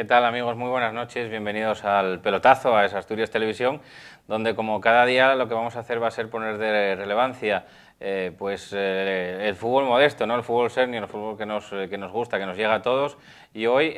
¿Qué tal amigos? Muy buenas noches, bienvenidos al pelotazo, a Es Asturias Televisión, donde como cada día lo que vamos a hacer va a ser poner de relevancia eh, pues eh, el fútbol modesto, ¿no? el fútbol senior, el fútbol que nos, eh, nos gusta, que nos llega a todos. Y hoy,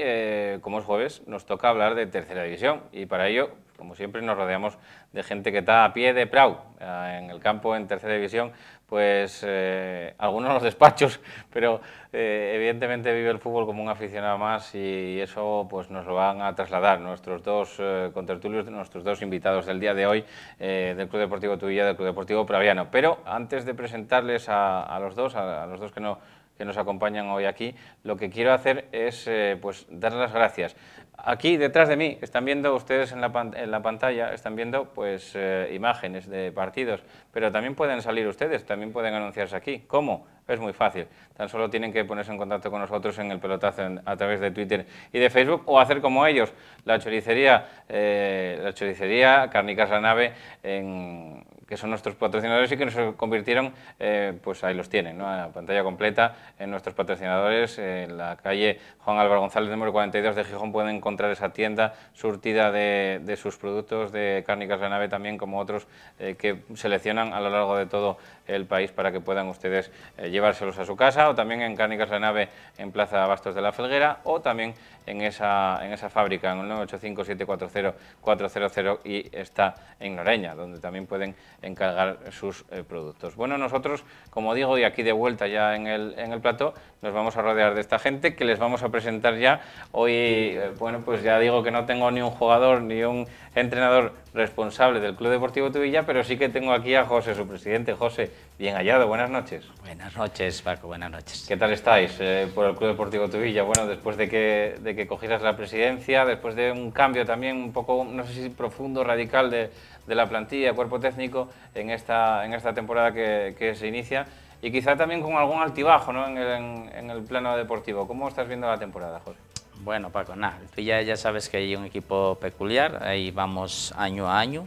como es jueves, nos toca hablar de tercera división y para ello, como siempre, nos rodeamos de gente que está a pie de prau en el campo en tercera división pues eh, algunos los despachos, pero eh, evidentemente vive el fútbol como un aficionado más y eso pues nos lo van a trasladar nuestros dos eh, contertulios, nuestros dos invitados del día de hoy eh, del Club Deportivo Tuilla, del Club Deportivo Praviano. Pero antes de presentarles a, los dos, a los dos que no que nos acompañan hoy aquí, lo que quiero hacer es eh, pues, dar las gracias. Aquí detrás de mí están viendo ustedes en la, pantalla, están viendo pues, eh, imágenes de partidos, pero también pueden salir ustedes, también pueden anunciarse aquí. ¿Cómo? Es muy fácil. Tan solo tienen que ponerse en contacto con nosotros en el pelotazo a través de Twitter y de Facebook o hacer como ellos, la choricería, eh, la choricería Carnicas La Nave en que son nuestros patrocinadores y que nos convirtieron, eh, pues ahí los tienen, ¿no? a pantalla completa, en nuestros patrocinadores, en la calle Juan Álvaro González, número 42 de Gijón, pueden encontrar esa tienda surtida de, sus productos, de Cárnicas la Nave también, como otros eh, que seleccionan a lo largo de todo el país para que puedan ustedes eh, llevárselos a su casa, o también en Cárnicas la Nave en Plaza Bastos de la Felguera, o también en esa, en esa fábrica, en el 985-740-400 y está en Noreña, donde también pueden encargar sus eh, productos. Bueno, nosotros, como digo, y aquí de vuelta ya en el, en el plató, nos vamos a rodear de esta gente que les vamos a presentar ya. Hoy, eh, bueno, pues ya digo que no tengo ni un jugador ni un entrenador responsable del Club Deportivo Tuvilla pero sí que tengo aquí a José, su presidente. José, Bien hallado, buenas noches. Buenas noches, Paco, buenas noches. ¿Qué tal estáis eh, por el Club Deportivo Tuvilla? Bueno, después de que, de cogieras la presidencia, después de un cambio también un poco, no sé si profundo, radical de, la plantilla, cuerpo técnico, en esta, en esta temporada que, se inicia, y quizá también con algún altibajo en, el, plano deportivo. ¿Cómo estás viendo la temporada, Jorge? Bueno, Paco, nada, el ya sabes que hay un equipo peculiar, ahí vamos año a año.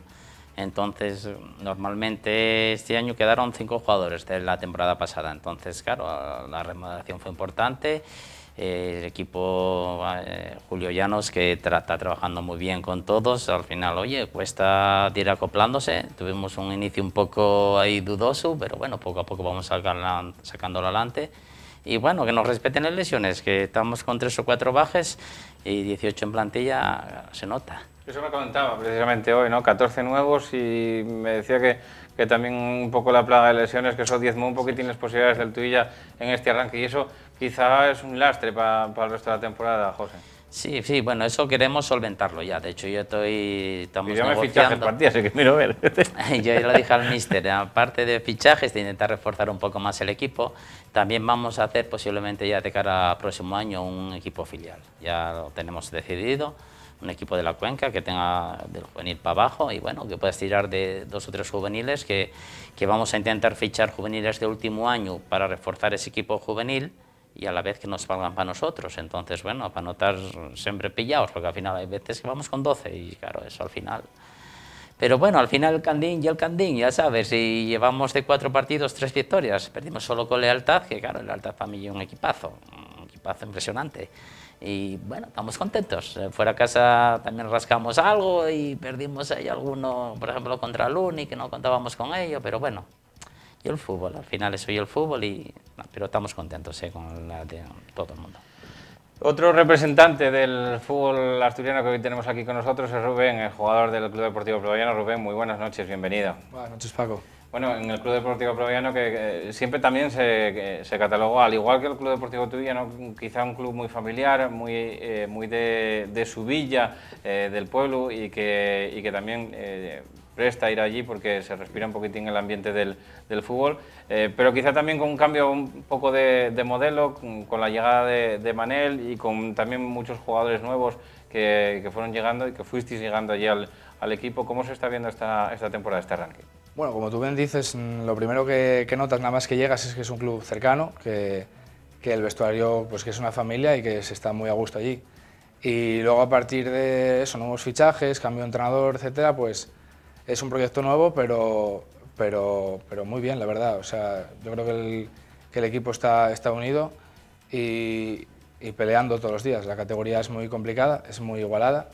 Entonces, normalmente este año quedaron cinco jugadores de la temporada pasada. Entonces, claro, la remodelación fue importante. Eh, el equipo eh, Julio Llanos, que está trabajando muy bien con todos, al final, oye, cuesta ir acoplándose. Tuvimos un inicio un poco ahí dudoso, pero bueno, poco a poco vamos sacando, sacándolo adelante. Y bueno, que nos respeten las lesiones, que estamos con tres o cuatro bajes y 18 en plantilla se nota. Eso me comentaba precisamente hoy, ¿no? 14 nuevos y me decía que, que también un poco la plaga de lesiones, que eso diezmó un poquitín las posibilidades del Tuilla en este arranque y eso quizá es un lastre para, para el resto de la temporada, José. Sí, sí, bueno, eso queremos solventarlo ya. De hecho, yo estoy. Estamos y yo me partido, así que miro ver. yo ya lo dije al mister, aparte de fichajes, de intentar reforzar un poco más el equipo, también vamos a hacer posiblemente ya de cara al próximo año un equipo filial. Ya lo tenemos decidido un equipo de la cuenca que tenga del juvenil para abajo y bueno, que puedas tirar de dos o tres juveniles que, que vamos a intentar fichar juveniles de último año para reforzar ese equipo juvenil y a la vez que nos valgan para nosotros. Entonces, bueno, para estar siempre pillados, porque al final hay veces que vamos con 12 y claro, eso al final. Pero bueno, al final el Candín y el Candín, ya sabes, y llevamos de cuatro partidos tres victorias. Perdimos solo con Lealtad, que claro, Lealtad para mí es un equipazo, un equipazo impresionante y bueno, estamos contentos. Eh, fuera casa también rascamos algo y perdimos ahí alguno, por ejemplo, contra Luni, que no contábamos con ello, pero bueno, yo el fútbol, al final soy el fútbol, y, pero estamos contentos eh, con todo el mundo. Otro representante del fútbol asturiano que hoy tenemos aquí con nosotros es Rubén, el jugador del Club Deportivo Plovallano. Rubén, muy buenas noches, bienvenido. Buenas noches, Paco. Bueno, en el Club Deportivo Proviano que, siempre también se, catalogó, al igual que el Club Deportivo no quizá un club muy familiar, muy, eh, muy de, su villa, eh, del pueblo y que, que también... Eh, presta ir allí porque se respira un poquitín el ambiente del, fútbol, pero quizá también con un cambio un poco de, modelo, con, la llegada de, Manel y con también muchos jugadores nuevos que, fueron llegando y que fuisteis llegando allí al, equipo. ¿Cómo se está viendo esta, esta temporada, este ranking? Bueno, como tú bien dices, mm, lo primero que, notas nada más que llegas es que es un club cercano, que, el vestuario pues que es una familia y que se está muy a gusto allí. Y luego a partir de eso, nuevos fichajes, cambio de entrenador, etcétera, pues es un proyecto nuevo, pero, pero, pero muy bien, la verdad. O sea, yo creo que el, equipo está, está unido y, peleando todos los días. La categoría es muy complicada, es muy igualada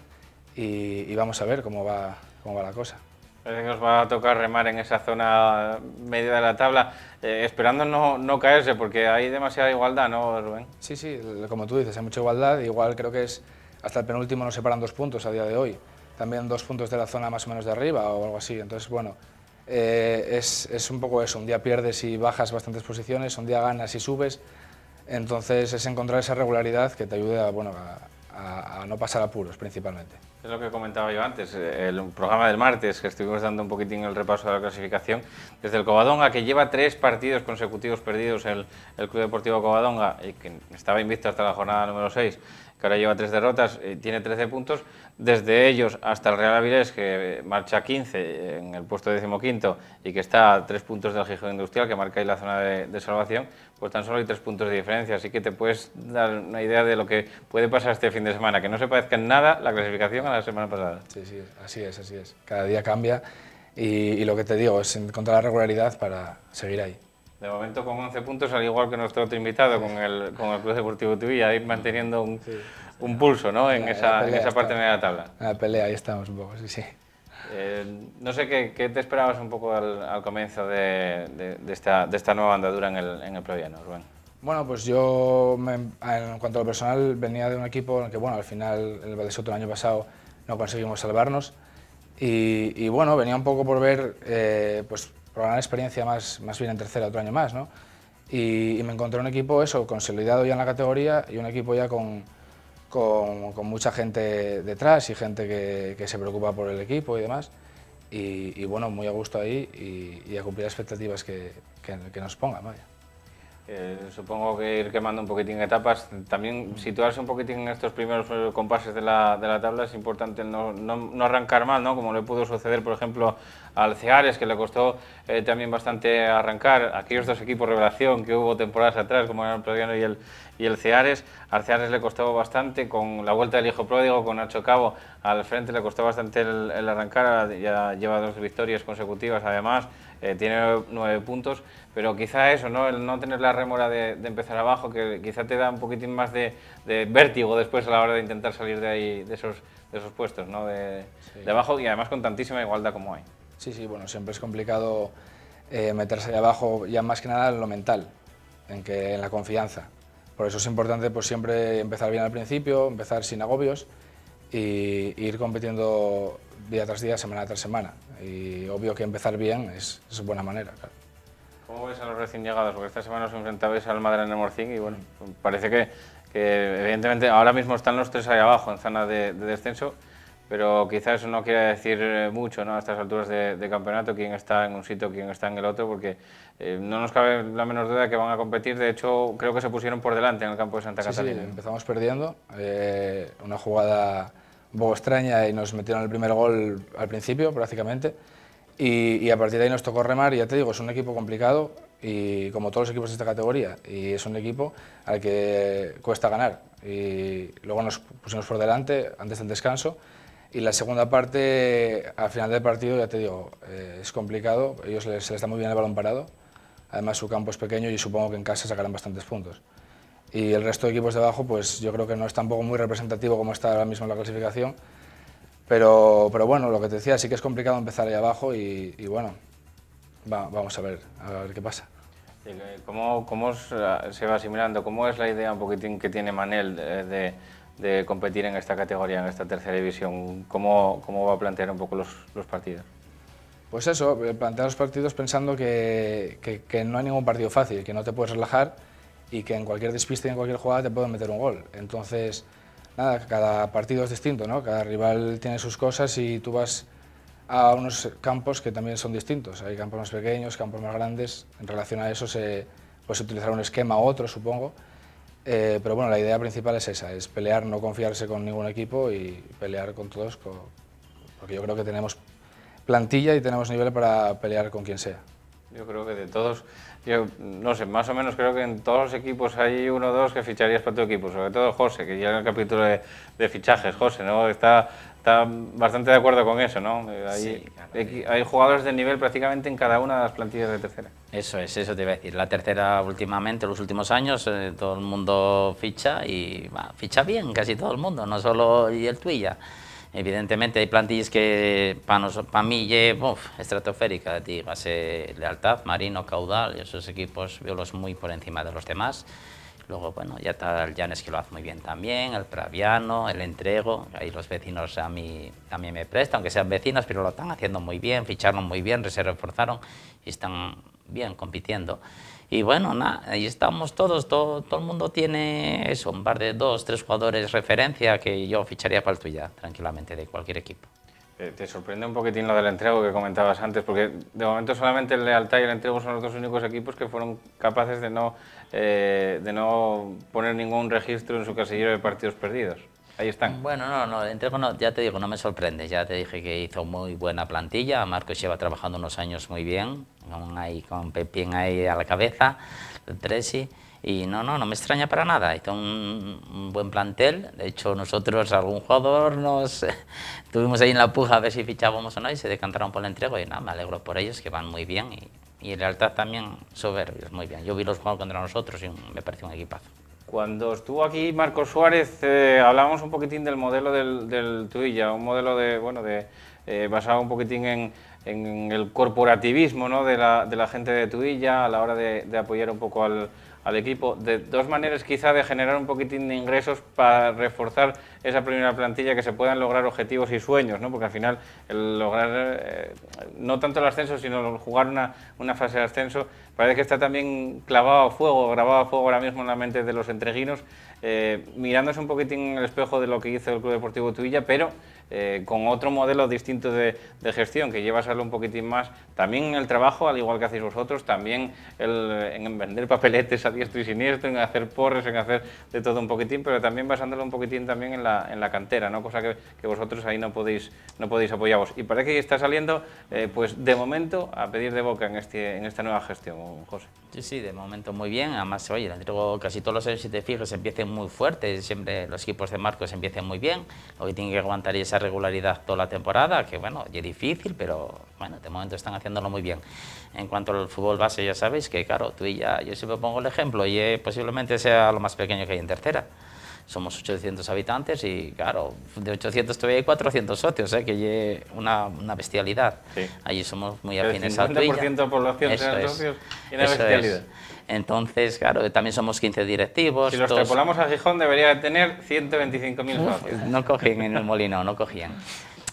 y, y vamos a ver cómo va, cómo va la cosa. Pues nos va a tocar remar en esa zona media de la tabla, eh, esperando no, no, caerse, porque hay demasiada igualdad, ¿no, Rubén? Sí, sí, como tú dices, hay mucha igualdad. Igual creo que es hasta el penúltimo nos separan dos puntos a día de hoy. También dos puntos de la zona más o menos de arriba o algo así. Entonces, bueno, eh, es, es, un poco eso. Un día pierdes y bajas bastantes posiciones, un día ganas y subes. Entonces, es encontrar esa regularidad que te ayude bueno, a, a, no pasar apuros principalmente. Es lo que comentaba yo antes, el programa del martes, que estuvimos dando un poquitín el repaso de la clasificación, desde el Covadonga, que lleva tres partidos consecutivos perdidos el, el Club Deportivo Covadonga, y que estaba invicto hasta la jornada número 6, que ahora lleva tres derrotas, y eh, tiene 13 puntos. Desde ellos hasta el Real Avilés, que marcha 15 en el puesto decimoquinto y que está a tres puntos del Gijón Industrial, que marca ahí la zona de, salvación, pues tan solo hay tres puntos de diferencia. Así que te puedes dar una idea de lo que puede pasar este fin de semana, que no se parezca en nada la clasificación a la semana pasada. Sí, sí, así es, así es. Cada día cambia y, y lo que te digo es encontrar la regularidad para seguir ahí. De momento con 11 puntos, al igual que nuestro otro invitado con el, con el Club Deportivo Tubilla, ahí manteniendo un, pulso ¿no? en, esa, parte de la tabla. La pelea, ahí estamos un poco, sí, sí. Eh, no sé qué, te esperabas un poco al, comienzo de, esta, nueva andadura en el, en el Bueno, pues yo, en cuanto a lo personal, venía de un equipo en el que, bueno, al final, el Valdesoto el año pasado no conseguimos salvarnos. Y, bueno, venía un poco por ver, eh, pues probar experiencia más, más bien en tercera, otro año más, ¿no? Y, me encontré un equipo, eso, consolidado ya en la categoría y un equipo ya con, con, mucha gente detrás y gente que, que, se preocupa por el equipo y demás. Y, bueno, muy a gusto ahí y, a cumplir las expectativas que, que, nos pongan, eh, supongo que ir quemando un poquitín etapas. También situarse un poquitín en estos primeros eh, compases de la, de la tabla es importante no, no, arrancar mal, ¿no? como le pudo suceder, por ejemplo, al Ceares, que le costó eh, también bastante arrancar. Aquellos dos equipos revelación que hubo temporadas atrás, como eran el Prodiano y el, y el Ceares, al Ceares le costó bastante. Con la vuelta del hijo pródigo, con Nacho Cabo al frente, le costó bastante el, el arrancar. Ya lleva dos victorias consecutivas, además. Eh, tiene nueve puntos, pero quizá eso, ¿no? El no tener la rémora de, empezar abajo, que quizá te da un poquitín más de, vértigo después a la hora de intentar salir de ahí, de esos, esos puestos, ¿no? De, abajo y además con tantísima igualdad como hay. Sí, sí, bueno, siempre es complicado eh, meterse ahí abajo, ya más que nada en lo mental, en, que, en la confianza. Por eso es importante pues, siempre empezar bien al principio, empezar sin agobios y, y ir compitiendo día tras día, semana tras semana. Y obvio que empezar bien es, buena manera, claro. ¿Cómo ves a los recién llegados? Porque esta semana os enfrentabais al Madrid en el Morcín y bueno, mm. parece que, evidentemente ahora mismo están los tres ahí abajo en zona de, descenso, pero quizás eso no quiere decir eh, mucho ¿no? a estas alturas de, campeonato, quién está en un sitio, quién está en el otro, porque eh, no nos cabe la menor duda que van a competir. De hecho, creo que se pusieron por delante en el campo de Santa sí, Catalina. Sí, empezamos perdiendo. Eh, una jugada un extraña y nos metieron el primer gol al principio prácticamente y, a partir de ahí nos tocó remar y ya te digo, es un equipo complicado y como todos los equipos de esta categoría y es un equipo al que cuesta ganar y luego nos pusimos por delante antes del descanso y la segunda parte, al final del partido, ya te digo, eh, es complicado, ellos se les muy bien el balón parado, además su campo es pequeño y supongo que en casa sacarán bastantes puntos y el resto de equipos de abajo pues yo creo que no es tampoco muy representativo como está ahora mismo la clasificación, pero, pero bueno, lo que te decía, sí que es complicado empezar ahí abajo y, bueno, vamos a ver, a ver qué pasa. ¿Cómo, ¿Cómo, eh, se va asimilando? ¿Cómo es la idea un poquitín que tiene Manel eh, de, de, competir en esta categoría, en esta tercera división? ¿Cómo, cómo va a plantear un poco los, los partidos? Pues eso, eh, plantear los partidos pensando que, que, no hay ningún partido fácil, que no te puedes relajar y que en cualquier despiste, en cualquier jugada te pueden meter un gol. Entonces, nada, cada partido es distinto, ¿no? Cada rival tiene sus cosas y tú vas a unos campos que también son distintos. Hay campos más pequeños, campos más grandes. En relación a eso se pues, utilizará un esquema u otro, supongo. Eh, pero bueno, la idea principal es esa, es pelear, no confiarse con ningún equipo y pelear con todos, porque yo creo que tenemos plantilla y tenemos nivel para pelear con quien sea. Yo creo que de todos, yo no sé, más o menos creo que en todos los equipos hay uno o dos que ficharías para tu equipo, sobre todo José, que ya en el capítulo de, fichajes, José, ¿no? Está, está bastante de acuerdo con eso, ¿no? Eh, hay, eh. hay jugadores de nivel prácticamente en cada una de las plantillas de tercera. Eso es, eso te iba a decir. La tercera últimamente, los últimos años, eh, todo el mundo ficha y ficha bien casi todo el mundo, no solo y el tuya. Evidentemente hay plantillas que para, para mí llevo estratosférica, dígase Lealtad, Marino, Caudal, esos equipos yo los muy por encima de los demás. Luego, bueno, ya está el Llanes que lo hace muy bien también, el Praviano, el Entrego, ahí los vecinos a mí también me prestan, aunque sean vecinos, pero lo están haciendo muy bien, ficharon muy bien, se reforzaron y están bien compitiendo. Y bueno, nada, ahí estamos todos, todo, el mundo tiene eso, un par de dos, tres jugadores referencia que yo ficharía para el tuya, tranquilamente, de cualquier equipo. Eh, ¿Te sorprende un poquitín lo del entrego que comentabas antes? Porque de momento solamente el Lealtad y el entrego son los dos únicos equipos que fueron capaces de no, eh, de no poner ningún registro en su casillero de partidos perdidos ahí están. Bueno, no, no, entrego ya te digo, no me sorprende. Ya te dije que hizo muy buena plantilla. Marcos lleva trabajando unos años muy bien, con, ahí, con Pepín ahí a la cabeza, Tresi. Y no, no, no me extraña para nada. Hizo un, buen plantel. De hecho, nosotros, algún jugador, nos tuvimos ahí en la puja a ver si fichábamos o no y se decantaron por el entrego. Y nada, me alegro por ellos, que van muy bien. Y, y en realidad también soberbios, muy bien. Yo vi los juegos contra nosotros y me pareció un equipazo. Cuando estuvo aquí Marcos Suárez, eh, hablábamos un poquitín del modelo del, Tuilla, un modelo de, bueno, de, eh, basado un poquitín en, el corporativismo de, la, gente de Tuilla a la hora de apoyar un poco al, al equipo, de dos maneras quizá de generar un poquitín de ingresos para reforzar esa primera plantilla, que se puedan lograr objetivos y sueños, ¿no? porque al final lograr eh, no tanto el ascenso, sino jugar una, fase de ascenso, parece que está también clavado a fuego, grabado a fuego ahora mismo en la mente de los entreguinos, eh, mirándose un poquitín en el espejo de lo que hizo el Club Deportivo Tuilla, pero eh, con otro modelo distinto de, gestión que lleva a serlo un poquitín más, también en el trabajo, al igual que hacéis vosotros, también en vender papeletes a diestro y siniestro, en hacer porres, en hacer de todo un poquitín, pero también basándolo un poquitín también en la, en la cantera, ¿no? cosa que, que, vosotros ahí no podéis, no podéis apoyaros. Y parece que está saliendo, eh, pues de momento, a pedir de boca en, este, en esta nueva gestión, José. Sí, sí, de momento muy bien, además, oye, casi todos los años, si te empiecen muy fuerte, siempre los equipos de Marcos empiecen muy bien, lo que tienen que aguantar es esa regularidad toda la temporada, que bueno, es difícil, pero bueno, de momento están haciéndolo muy bien. En cuanto al fútbol base, ya sabéis que, claro, tú y ya, yo siempre pongo el ejemplo, y posiblemente sea lo más pequeño que hay en tercera. Somos 800 habitantes y, claro, de 800 todavía hay 400 socios, eh, que es una, una, bestialidad. Allí somos muy afines al 50% de población socios y una bestialidad. Entonces, claro, también somos 15 directivos. Si los volamos a Gijón, debería tener 125.000 mil. No cogían en el molino, no cogían.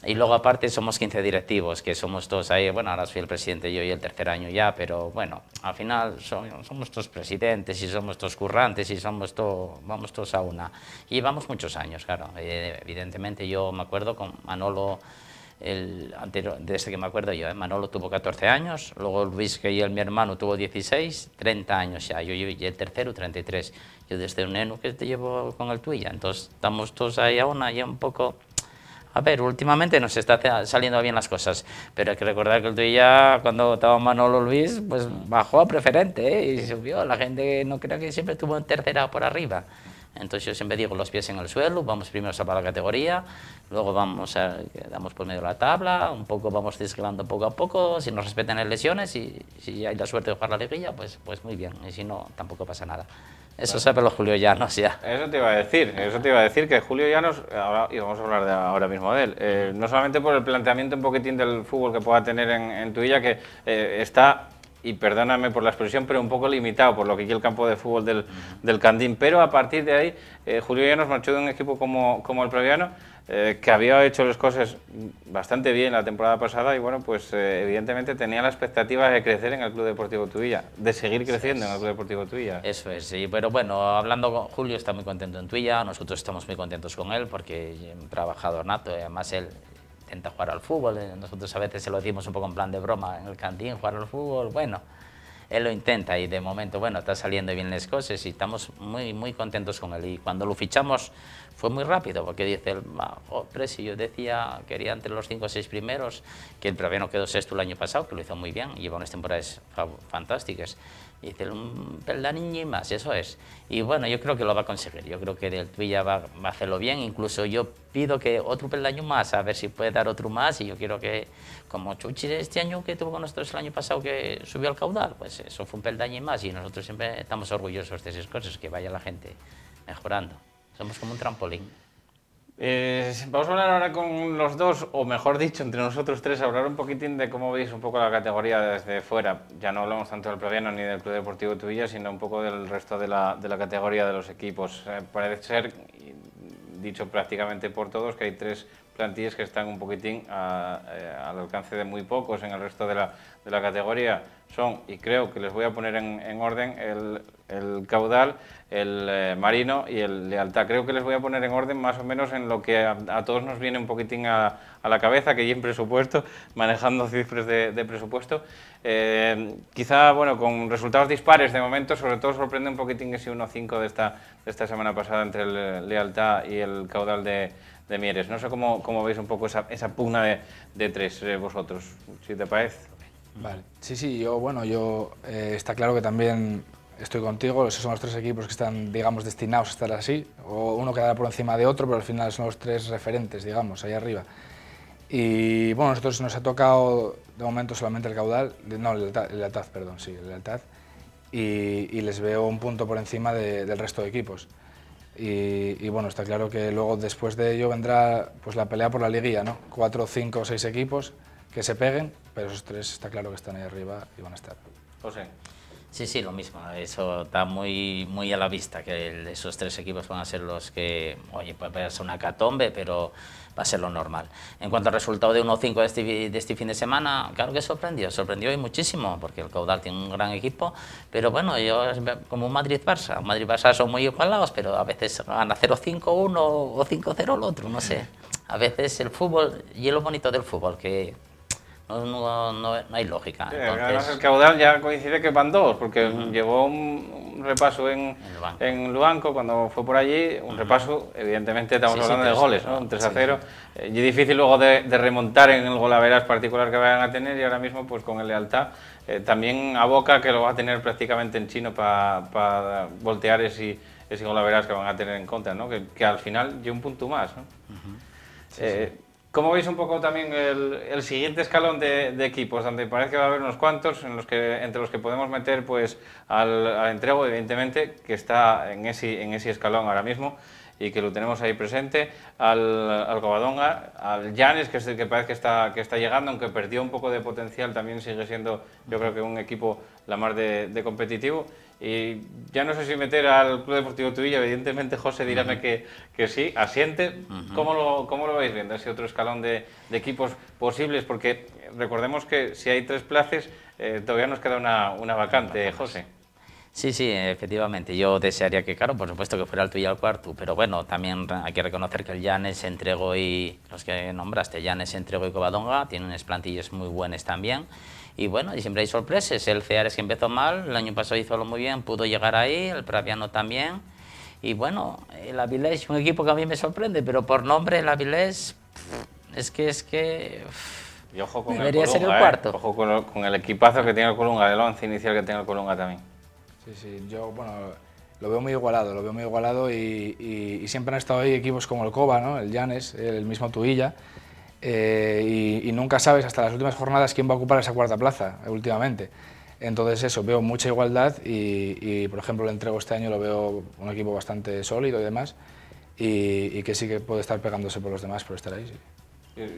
Y luego, aparte, somos 15 directivos, que somos todos ahí. Bueno, ahora soy el presidente yo y el tercer año ya, pero bueno, al final somos todos presidentes y somos todos currantes y somos todos, vamos todos a una. Y vamos muchos años, claro. Eh, evidentemente, yo me acuerdo con Manolo el anterior, desde que me acuerdo yo, ¿eh? Manolo tuvo 14 años, luego Luis, que es mi hermano, tuvo 16, 30 años ya, yo, yo y el tercero 33. Yo desde un neno que te llevo con el tuyo, entonces estamos todos ahí aún, ahí un poco... A ver, últimamente nos está saliendo bien las cosas, pero hay que recordar que el tuya, cuando estaba Manolo Luis, pues bajó a preferente ¿eh? y subió. La gente no creo que siempre estuvo en tercera por arriba. Entonces yo siempre digo, los pies en el suelo, vamos primero a salvar la categoría, luego vamos a, damos por medio de la tabla, un poco vamos descalando poco a poco, si nos respetan las lesiones y si hay la suerte de jugar la liguilla, pues, pues muy bien, y si no, tampoco pasa nada. Eso sabe los Julio Llanos ya. Eso te iba a decir, eso te iba a decir que Julio Llanos, ahora, y vamos a hablar de ahora mismo de él, eh, no solamente por el planteamiento un poquitín del fútbol que pueda tener en, en villa, que eh, está y perdóname por la expresión, pero un poco limitado por lo que aquí el campo de fútbol del, del Candín. Pero a partir de ahí, eh, Julio ya nos marchó de un equipo como, como el Previano, eh, que había hecho las cosas bastante bien la temporada pasada y bueno, pues eh, evidentemente tenía la expectativa de crecer en el Club Deportivo Tuilla, de seguir creciendo en el Club Deportivo Tuilla. Eso es, sí, pero bueno, hablando con Julio, está muy contento en Tuilla, nosotros estamos muy contentos con él porque es un trabajador nato, además él intenta jugar al fútbol. Eh, nosotros a veces se lo decimos un poco en plan de broma, en el cantín, jugar al fútbol, bueno. Él lo intenta y de momento, bueno, está saliendo bien las cosas y estamos muy, muy contentos con él. Y cuando lo fichamos fue muy rápido, porque dice el hombre, si yo decía, quería entre los cinco o seis primeros, que el no quedó sexto el año pasado, que lo hizo muy bien, lleva unas temporadas fantásticas. Y dice, un mm, peldaño más, eso es. Y bueno, yo creo que lo va a conseguir, yo creo que el Tuya va, a hacerlo bien, incluso yo pido que otro peldaño más, a ver si puede dar otro más, y yo quiero que, como Chuchi este año que tuvo con nosotros el año pasado, que subió al caudal, pues eso fue un peldaño y más, y nosotros siempre estamos orgullosos de esas cosas, que vaya la gente mejorando. Somos como un trampolín. Eh, vamos a hablar ahora con los dos, o mejor dicho, entre nosotros tres, hablar un poquitín de cómo veis un poco la categoría desde fuera. Ya no hablamos tanto del Plaviano ni del Club Deportivo Tuvilla, sino un poco del resto de la, categoría de los equipos. Eh, parece ser, dicho prácticamente por todos, que hay tres plantillas que están un poquitín eh, al alcance de muy pocos en el resto de la, categoría. Son, y creo que les voy a poner en, orden, el, caudal, el eh, marino y el lealtad. Creo que les voy a poner en orden más o menos en lo que a, todos nos viene un poquitín a, la cabeza, que hay en presupuesto, manejando cifras de, presupuesto. Eh, quizá, bueno, con resultados dispares de momento, sobre todo sorprende un poquitín ese 1,5 5 de esta, de esta semana pasada entre el lealtad y el caudal de de Mieres. No sé cómo, cómo veis un poco esa, pugna de, tres eh, vosotros, si te parece. Vale, sí, sí, yo, bueno, yo, eh, está claro que también estoy contigo, esos son los tres equipos que están, digamos, destinados a estar así, o uno quedará por encima de otro, pero al final son los tres referentes, digamos, ahí arriba. Y bueno, nosotros nos ha tocado de momento solamente el caudal, no, el Altaz, perdón, sí, el Altaz, y, les veo un punto por encima del resto de equipos. Y, bueno, está claro que luego después de ello vendrá pues la pelea por la liguilla, ¿no? Cuatro, cinco, o seis equipos que se peguen, pero esos tres está claro que están ahí arriba y van a estar. José. Sí, sí, lo mismo. Eso está muy, muy a la vista, que esos tres equipos van a ser los que, oye, puede ser una catombe, pero va a ser lo normal. En cuanto al resultado de 1-5 de este, este fin de semana, claro que sorprendió, sorprendió y muchísimo, porque el Caudal tiene un gran equipo, pero bueno, yo como un Madrid-Barça, Madrid-Barça son muy igualados, pero a veces van a 0-5 uno o 5-0 el otro, no sé. A veces el fútbol, y es lo bonito del fútbol, que no, no, no, hay lógica. Eh, el caudal ya coincide que van dos, porque llevó un, repaso en, en Luanco cuando fue por allí, un repaso, evidentemente estamos hablando de goles, Un 3 a 0. Eh, y difícil luego de, remontar en el golaveras particular que vayan a tener y ahora mismo pues con el lealtad. Eh, también a Boca que lo va a tener prácticamente en chino para voltear ese, ese golaveras que van a tener en contra, ¿no? Que, al final lleva un punto más, ¿no? Como veis un poco también el, siguiente escalón de, equipos? Donde parece que va a haber unos cuantos en los entre los que podemos meter pues, al, entrego, evidentemente, que está en ese escalón ahora mismo y que lo tenemos ahí presente, al, al Covadonga, al Llanes, que, es el que parece que está, que está llegando, aunque perdió un poco de potencial, también sigue siendo yo creo que un equipo la más de, competitivo. Y ya no sé si meter al Club Deportivo Tuilla, evidentemente José dígame que, que, sí, asiente. ¿Cómo, lo, ¿Cómo, lo, vais viendo ese otro escalón de, de, equipos posibles? Porque recordemos que si hay tres plazas, eh, todavía nos queda una, una vacante, José. Sí, sí, efectivamente. Yo desearía que, claro, por supuesto que fuera el tuyo al cuarto, pero bueno, también hay que reconocer que el Llanes, entregó y los que nombraste, Llanes, entregó y Cobadonga tienen plantillas muy buenas también. Y bueno, siempre hay sorpresas. El Ceares que empezó mal, el año pasado hizo lo muy bien, pudo llegar ahí, el Praviano también. Y bueno, el Avilés un equipo que a mí me sorprende, pero por nombre el Avilés es que es que... Y ojo con el ¿eh? cuarto. Ojo con el, equipazo que tiene el Colunga, el once inicial que tiene el Colunga también. Sí, sí, yo, bueno, lo veo muy igualado, lo veo muy igualado y, siempre han estado ahí equipos como el Cova, ¿no? el Llanes, el mismo Tuilla, eh, y, nunca sabes hasta las últimas jornadas quién va a ocupar esa cuarta plaza últimamente. Entonces eso, veo mucha igualdad y, por ejemplo, el entrego este año lo veo un equipo bastante sólido y demás, y, que sí que puede estar pegándose por los demás, por estar ahí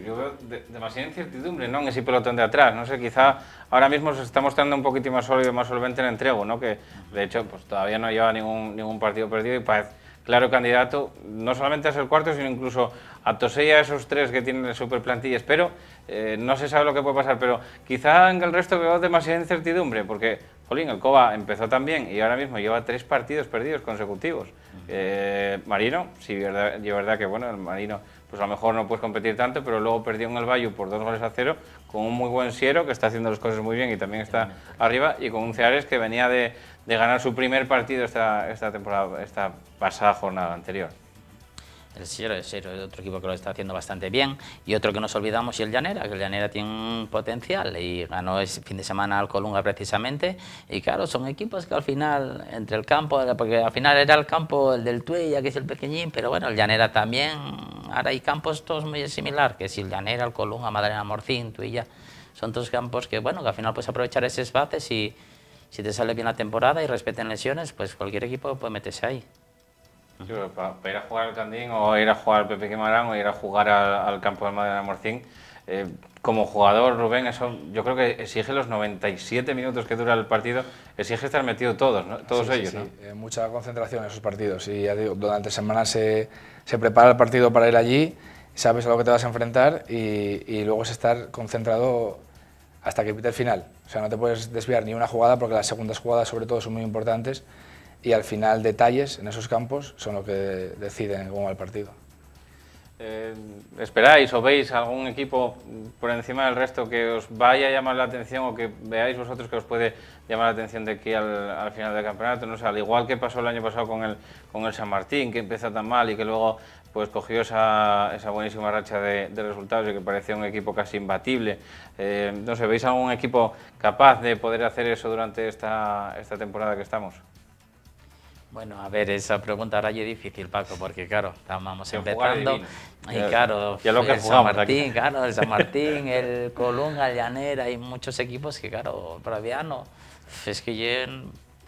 yo, veo de, demasiada incertidumbre ¿no? en ese pelotón de atrás. No sé, quizá ahora mismo se está mostrando un poquito más sólido, más solvente en el entrego, ¿no? que de hecho pues, todavía no lleva ningún, ningún partido perdido y parece claro candidato no solamente a ser cuarto, sino incluso a Tosella, esos tres que tienen super plantillas. Pero eh, no se sabe lo que puede pasar, pero quizá en el resto veo demasiada incertidumbre, porque Jolín, el Coba empezó también y ahora mismo lleva tres partidos perdidos consecutivos. Eh, Marino, sí, verdad, yo verdad que bueno, el Marino pues a lo mejor no puedes competir tanto, pero luego perdió en el Bayo por dos goles a cero con un muy buen Siero que está haciendo las cosas muy bien y también está arriba y con un Ceares que venía de, de ganar su primer partido esta, esta temporada, esta pasada jornada anterior. El Sierra, es otro equipo que lo está haciendo bastante bien. Y otro que nos olvidamos es el Llanera, que el Llanera tiene un potencial y ganó ese fin de semana al Colunga precisamente. Y claro, son equipos que al final, entre el campo, porque al final era el campo el del Tuilla, que es el pequeñín, pero bueno, el Llanera también. Ahora hay campos todos muy similares, que si el Llanera, el Colunga, Madalena Morcín, Tuilla, son todos campos que, bueno, que al final puedes aprovechar Ese espacio y si te sale bien la temporada y respeten lesiones, pues cualquier equipo puede meterse ahí para, ir a jugar al Candín o ir a jugar al Pepe Guimarán o ir a jugar al, campo de Madrid Morcín, eh, como jugador, Rubén, eso yo creo que exige los 97 minutos que dura el partido, exige estar metido todos, todos ellos. Eh, mucha concentración en esos partidos y durante semanas se, se, prepara el partido para ir allí, sabes a lo que te vas a enfrentar y, y luego es estar concentrado hasta que pite el final. O sea, no te puedes desviar ni una jugada porque las segundas jugadas sobre todo son muy importantes y al final detalles en esos campos son lo que deciden cómo va el partido. Eh, ¿Esperáis o veis algún equipo por encima del resto que os vaya a llamar la atención o que veáis vosotros que os puede llamar la atención de aquí al, final del campeonato? No sé, al igual que pasó el año pasado con el, con el San Martín, que empezó tan mal y que luego pues cogió esa, esa buenísima racha de, resultados y que parecía un equipo casi imbatible. Eh, no sé, ¿veis algún equipo capaz de poder hacer eso durante esta, esta temporada que estamos? Bueno, a ver, esa pregunta ahora ya es difícil, Paco, porque claro, estamos empezando. Y claro, el San Martín, el San Martín, el Colón, el Llanera, hay muchos equipos que, claro, braviano, Es que ya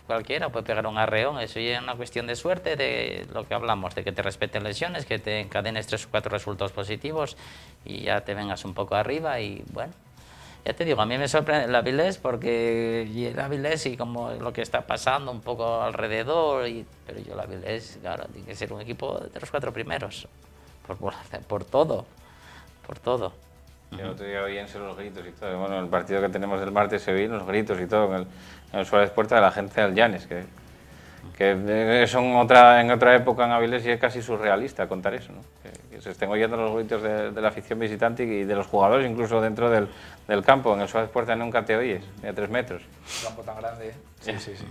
cualquiera puede pegar un arreón, eso ya es una cuestión de suerte, de lo que hablamos, de que te respeten lesiones, que te encadenes tres o cuatro resultados positivos y ya te vengas un poco arriba y bueno, ya te digo, a mí me sorprende el Avilés porque y el Avilés y como lo que está pasando un poco alrededor, y, pero yo el Avilés, claro, tiene que ser un equipo de los cuatro primeros, por, por, por todo, por todo. Yo no te digo bien los gritos y todo. Bueno, el partido que tenemos el martes se vino los gritos y todo, en el, en de Puerta de la gente del Llanes, que, que son otra, en otra época en Avilés y es casi surrealista contar eso, ¿no? se estén oyendo los gritos de, la afición visitante y de los jugadores, incluso dentro del, campo. En el Suárez Puerta nunca te oyes, ni a tres metros. campo tan grande, ¿eh? Sí, sí, sí.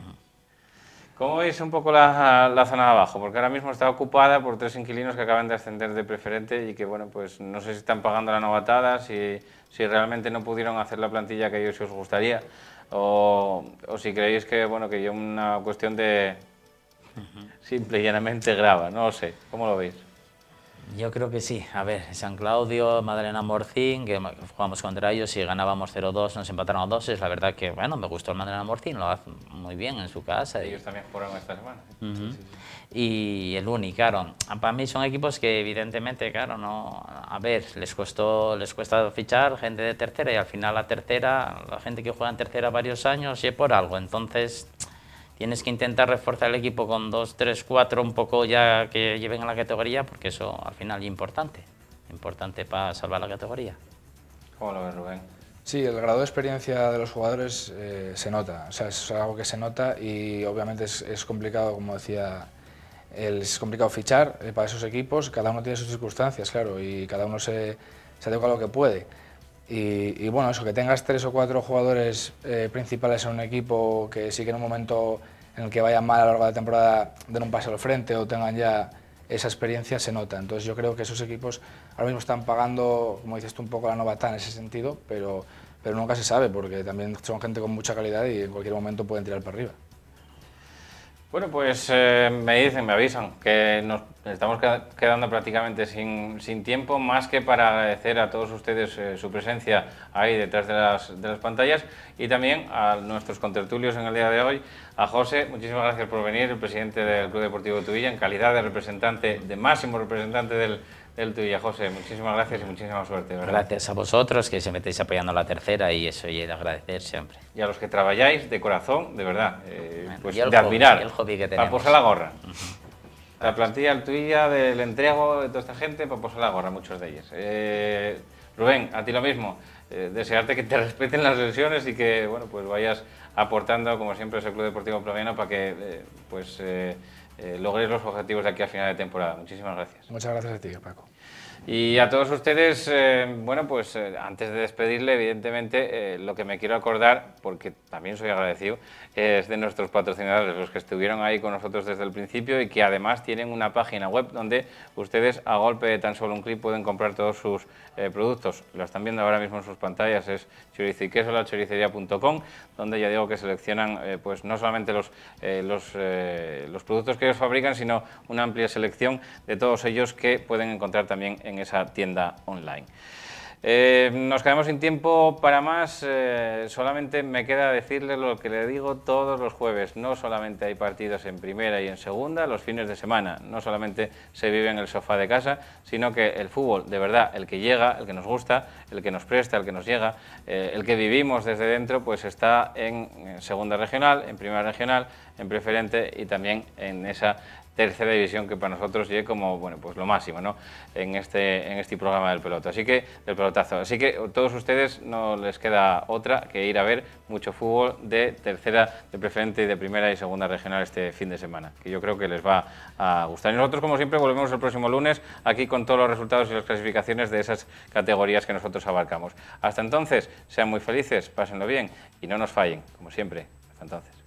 ¿Cómo veis un poco la, zona de abajo? Porque ahora mismo está ocupada por tres inquilinos que acaban de ascender de preferente y que, bueno, pues no sé si están pagando la novatada, si, si realmente no pudieron hacer la plantilla que ellos ellos os gustaría, o, o si creéis que, bueno, que yo una cuestión de, simple y llanamente grava, no lo sé, ¿cómo lo veis? Yo creo que sí. A ver, San Claudio, Madalena Morcín, que jugamos contra ellos y ganábamos 0-2, nos empataron a 2. Es la verdad que, bueno, me gustó el Madalena Morcín, lo hace muy bien en su casa. Ellos también jugaron esta semana. Y el Uni, claro. Para mí son equipos que, evidentemente, claro, no. A ver, les, costó, les cuesta fichar gente de tercera y al final la tercera, la gente que juega en tercera varios años, y es por algo. Entonces tienes que intentar reforzar el equipo con dos, tres, cuatro, un poco ya que lleven a la categoría, porque eso al final es importante, importante para salvar la categoría. ¿Cómo lo ves, Rubén? Sí, el grado de experiencia de los jugadores eh, se nota, o sea, es algo que se nota y obviamente es, complicado, como decía, es complicado fichar eh, para esos equipos, cada uno tiene sus circunstancias, claro, y cada uno se, se adecua a lo que puede. Y, bueno, eso, que tengas tres o cuatro jugadores eh, principales en un equipo que sí que en un momento en el que vayan mal a lo largo de la temporada den un paso al frente o tengan ya esa experiencia, se nota. Entonces yo creo que esos equipos ahora mismo están pagando, como dices tú, un poco la novata en ese sentido, pero, nunca se sabe porque también son gente con mucha calidad y en cualquier momento pueden tirar para arriba. Bueno, pues eh, me dicen, me avisan que nos estamos quedando prácticamente sin, tiempo, más que para agradecer a todos ustedes eh, su presencia ahí detrás de las, de las pantallas y también a nuestros contertulios en el día de hoy, a José, muchísimas gracias por venir, el presidente del Club Deportivo Tuilla, en calidad de representante, de máximo representante del, del Tuilla. José, muchísimas gracias y muchísima suerte. Gracias a vosotros que se metéis apoyando la tercera y eso y de agradecer siempre. Y a los que trabajáis de corazón, de verdad, eh, pues de admirar. el hobby Para posar la gorra. La plantilla, del Tuilla, del entrego de toda esta gente, para posar la gorra, muchos de ellos. Eh, Rubén, a ti lo mismo. Eh, desearte que te respeten las lesiones y que bueno pues vayas aportando, como siempre, ese Club Deportivo promeno para que eh, pues, eh, eh, logres los objetivos de aquí a final de temporada. Muchísimas gracias. Muchas gracias a ti, Paco. Y a todos ustedes, eh, bueno, pues eh, antes de despedirle, evidentemente, eh, lo que me quiero acordar, porque también soy agradecido, es de nuestros patrocinadores, los que estuvieron ahí con nosotros desde el principio y que además tienen una página web donde ustedes a golpe de tan solo un clic pueden comprar todos sus productos. Lo están viendo ahora mismo en sus pantallas, es chorizo y la donde ya digo que seleccionan pues no solamente los, los, los productos que ellos fabrican, sino una amplia selección de todos ellos que pueden encontrar también en en esa tienda online. Eh, nos quedamos sin tiempo para más, eh, solamente me queda decirle lo que le digo todos los jueves, no solamente hay partidos en primera y en segunda los fines de semana, no solamente se vive en el sofá de casa, sino que el fútbol, de verdad, el que llega, el que nos gusta, el que nos presta, el que nos llega, eh, el que vivimos desde dentro, pues está en segunda regional, en primera regional, en preferente y también en esa tercera división que para nosotros llegue como bueno pues lo máximo ¿no? en, este, en este programa del pelota así que del pelotazo así que a todos ustedes no les queda otra que ir a ver mucho fútbol de tercera de preferente y de primera y segunda regional este fin de semana que yo creo que les va a gustar y nosotros como siempre volvemos el próximo lunes aquí con todos los resultados y las clasificaciones de esas categorías que nosotros abarcamos hasta entonces sean muy felices pásenlo bien y no nos fallen como siempre hasta entonces